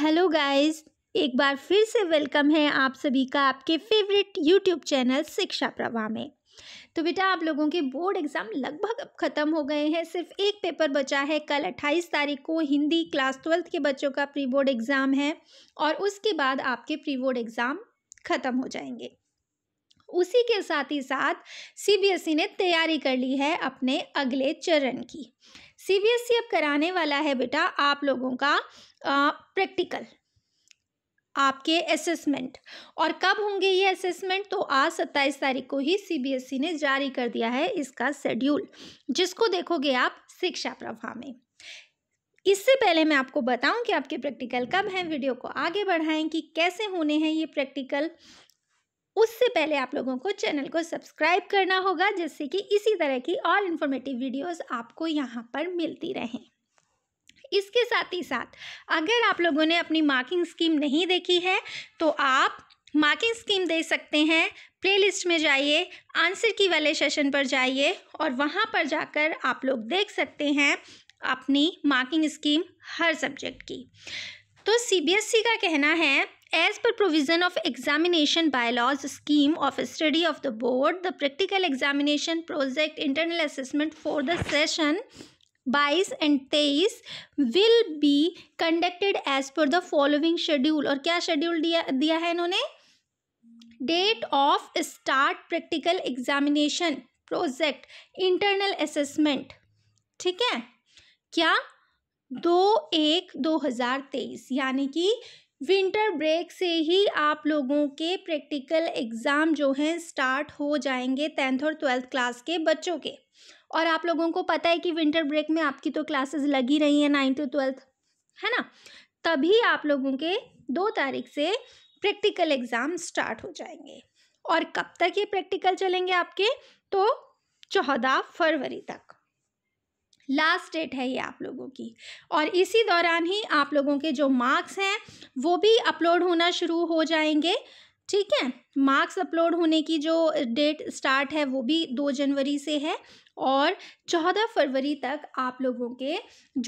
hello guys एक बार फिर से वेलकम है आप सभी का आपके फेवरेट यूट्यूब चैनल शिक्षा प्रवाह में तो बेटा आप लोगों के बोर्ड एग्ज़ाम लगभग अब ख़त्म हो गए हैं सिर्फ एक पेपर बचा है कल 28 तारीख को हिंदी क्लास ट्वेल्थ के बच्चों का प्री बोर्ड एग्ज़ाम है और उसके बाद आपके प्री बोर्ड एग्ज़ाम ख़त्म हो जाएंगे उसी के साथ ही साथ सीबीएसई e ने तैयारी कर ली है अपने अगले चरण की सीबीएसई e अब कराने वाला है बेटा आप लोगों का प्रैक्टिकल आपके असेसमेंट और कब होंगे ये असेसमेंट तो आज सत्ताईस तारीख को ही सीबीएसई e ने जारी कर दिया है इसका शेड्यूल जिसको देखोगे आप शिक्षा प्रभा में इससे पहले मैं आपको बताऊं कि आपके प्रैक्टिकल कब हैं वीडियो को आगे बढ़ाएं कि कैसे होने हैं ये प्रैक्टिकल उससे पहले आप लोगों को चैनल को सब्सक्राइब करना होगा जिससे कि इसी तरह की और इन्फॉर्मेटिव वीडियोस आपको यहाँ पर मिलती रहें इसके साथ ही साथ अगर आप लोगों ने अपनी मार्किंग स्कीम नहीं देखी है तो आप मार्किंग स्कीम दे सकते हैं प्लेलिस्ट में जाइए आंसर की वाले सेशन पर जाइए और वहाँ पर जाकर आप लोग देख सकते हैं अपनी मार्किंग स्कीम हर सब्जेक्ट की तो सी e का कहना है as per provision of examination bylaws scheme of study of the board the practical examination project internal assessment for the session बाईस एंड तेईस will be conducted as per the following schedule और क्या schedule दिया दिया है इन्होंने date of start practical examination project internal assessment ठीक है क्या दो एक दो हज़ार तेईस यानी कि विंटर ब्रेक से ही आप लोगों के प्रैक्टिकल एग्ज़ाम जो हैं स्टार्ट हो जाएंगे टेंथ और ट्वेल्थ क्लास के बच्चों के और आप लोगों को पता है कि विंटर ब्रेक में आपकी तो क्लासेस लगी रही हैं नाइन्थ टू ट्वेल्थ है ना तभी आप लोगों के दो तारीख से प्रैक्टिकल एग्ज़ाम स्टार्ट हो जाएंगे और कब तक ये प्रैक्टिकल चलेंगे आपके तो चौदह फरवरी तक लास्ट डेट है ये आप लोगों की और इसी दौरान ही आप लोगों के जो मार्क्स हैं वो भी अपलोड होना शुरू हो जाएंगे ठीक है मार्क्स अपलोड होने की जो डेट स्टार्ट है वो भी दो जनवरी से है और चौदह फरवरी तक आप लोगों के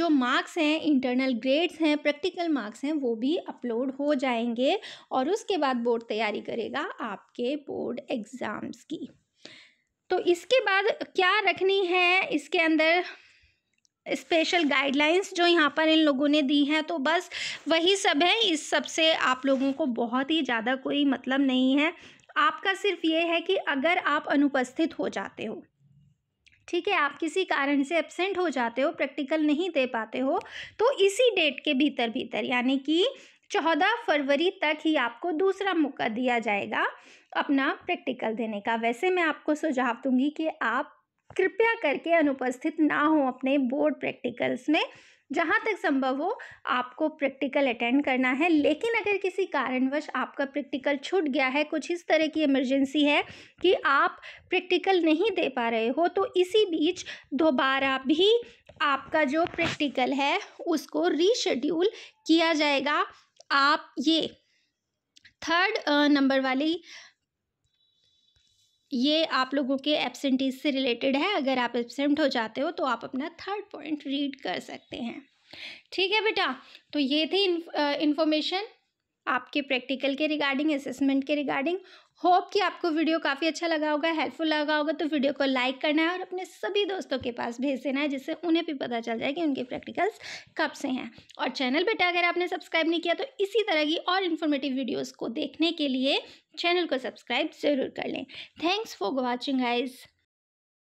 जो मार्क्स हैं इंटरनल ग्रेड्स हैं प्रैक्टिकल मार्क्स हैं वो भी अपलोड हो जाएंगे और उसके बाद बोर्ड तैयारी करेगा आपके बोर्ड एग्ज़ाम्स की तो इसके बाद क्या रखनी है इसके अंदर स्पेशल गाइडलाइंस जो यहाँ पर इन लोगों ने दी हैं तो बस वही सब है इस सब से आप लोगों को बहुत ही ज़्यादा कोई मतलब नहीं है आपका सिर्फ ये है कि अगर आप अनुपस्थित हो जाते हो ठीक है आप किसी कारण से एबसेंट हो जाते हो प्रैक्टिकल नहीं दे पाते हो तो इसी डेट के भीतर भीतर यानी कि चौदह फरवरी तक ही आपको दूसरा मौका दिया जाएगा अपना प्रैक्टिकल देने का वैसे मैं आपको सुझाव दूंगी कि आप कृपया करके अनुपस्थित ना हो अपने बोर्ड प्रैक्टिकल्स में जहाँ तक संभव हो आपको प्रैक्टिकल अटेंड करना है लेकिन अगर किसी कारणवश आपका प्रैक्टिकल छूट गया है कुछ इस तरह की इमरजेंसी है कि आप प्रैक्टिकल नहीं दे पा रहे हो तो इसी बीच दोबारा भी आपका जो प्रैक्टिकल है उसको रीशेड्यूल किया जाएगा आप ये थर्ड नंबर वाली ये आप लोगों के एबसेंटीज से रिलेटेड है अगर आप एबसेंट हो जाते हो तो आप अपना थर्ड पॉइंट रीड कर सकते हैं ठीक है बेटा तो ये थी इन्फॉर्मेशन आपके प्रैक्टिकल के रिगार्डिंग असेसमेंट के रिगार्डिंग होप कि आपको वीडियो काफ़ी अच्छा लगा होगा हेल्पफुल लगा होगा तो वीडियो को लाइक करना है और अपने सभी दोस्तों के पास भेज देना है जिससे उन्हें भी पता चल जाए कि उनके प्रैक्टिकल्स कब से हैं और चैनल बेटा अगर आपने सब्सक्राइब नहीं किया तो इसी तरह की और इन्फॉर्मेटिव वीडियोज़ को देखने के लिए चैनल को सब्सक्राइब ज़रूर कर लें थैंक्स फॉर वॉचिंग आइज़